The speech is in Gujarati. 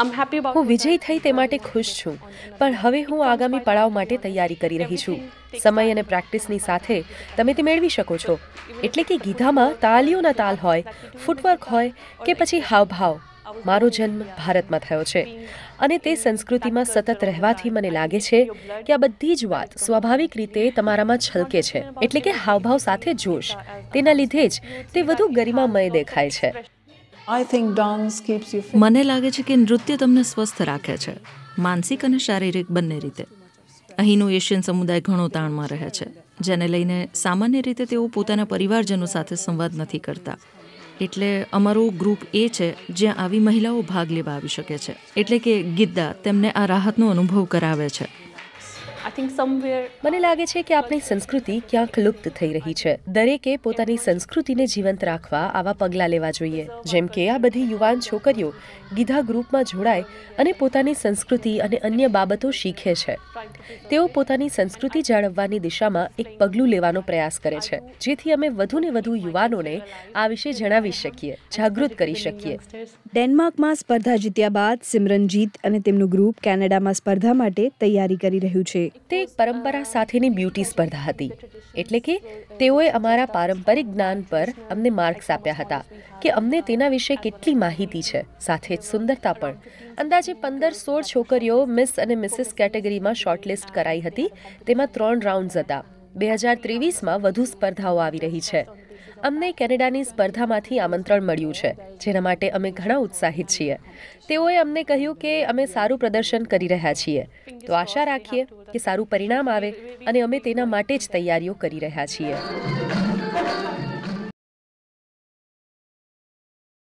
હું વિજય થઈ તે માટે ખુશ છું પણ હવે હું આગામી પડાવ માટે તૈયારી કરી રહી છું સમય અને પ્રેક્ટિસની સાથે તમે તે મેળવી શકો છો એટલે કે ગીધામાં તાલીઓના તાલ હોય ફૂટવર્ક હોય કે પછી હાવભાવ મારો જન્મ ભારતમાં થયો છે અને તે સંસ્કૃતિમાં સતત રહેવાથી મને લાગે છે કે આ બધી જ વાત સ્વાભાવિક રીતે તમારામાં છલકે છે એટલે કે હાવભાવ સાથે જોશ તેના લીધે જ તે વધુ ગરિમામય દેખાય છે મને લાગે છે કે નૃત્ય તમને સ્વસ્થ રાખે છે માનસિક અને શારીરિક બંને રીતે અહીંનો એશિયન સમુદાય ઘણો તાણમાં રહે છે જેને લઈને સામાન્ય રીતે તેઓ પોતાના પરિવારજનો સાથે સંવાદ નથી કરતા એટલે અમારો ગ્રુપ એ છે જ્યાં આવી મહિલાઓ ભાગ લેવા આવી શકે છે એટલે કે ગીદ્દા તેમને આ રાહતનો અનુભવ કરાવે છે મને લાગે છે કે આપણી સંસ્કૃતિ ક્યાંક લુપ્ત થઈ રહી છે દરેકે પોતાની સંસ્કૃતિને જીવંત રાખવા આવા પગલાં લેવા જોઈએ જેમ કે આ બધી યુવાન છોકરીઓ ગીધા ગ્રુપમાં જોડાય અને પોતાની સંસ્કૃતિ અને અન્ય બાબતો શીખે છે તેઓ પોતાની સંસ્કૃતિ જાળવવાની દિશામાં એક પગલું લેવાનો પ્રયાસ કરે છે જેથી અમે વધુને વધુ યુવાનોને આ વિશે જણાવી શકીએ જાગૃત કરી શકીએ ડેનમાર્કમાં સ્પર્ધા જીત્યા બાદ સિમરનજીત અને તેમનું ગ્રુપ કેનેડામાં સ્પર્ધા માટે તૈયારી કરી રહ્યું છે તે એક પરંપરા સાથેની બ્યુટી સ્પર્ધા હતી એટલે કે તેઓએ અમારા પારંપરિક જ્ઞાન પર અમને માર્ક્સ આપ્યા હતા કે અમને તેના વિશે કેટલી માહિતી છે સાથે જ સુંદરતા પણ અંદાજે પંદર સોળ છોકરીઓ મિસ અને મિસિસ કેટેગરીમાં શોર્ટલિસ્ટ કરાઈ હતી તેમાં ત્રણ રાઉન્ડ્સ હતા બે હજાર ત્રેવીસમાં વધુ સ્પર્ધાઓ આવી રહી છે અમને કેનેડાની સ્પર્ધામાંથી આમંત્રણ મળ્યું છે જેના માટે અમે ઘણા ઉત્સાહિત છીએ તેઓએ અમને કહ્યું કે અમે સારું પ્રદર્શન કરી રહ્યા છીએ તો આશા રાખીએ કે સારું પરિણામ આવે અને અમે તેના માટે જ તૈયારીઓ કરી રહ્યા છીએ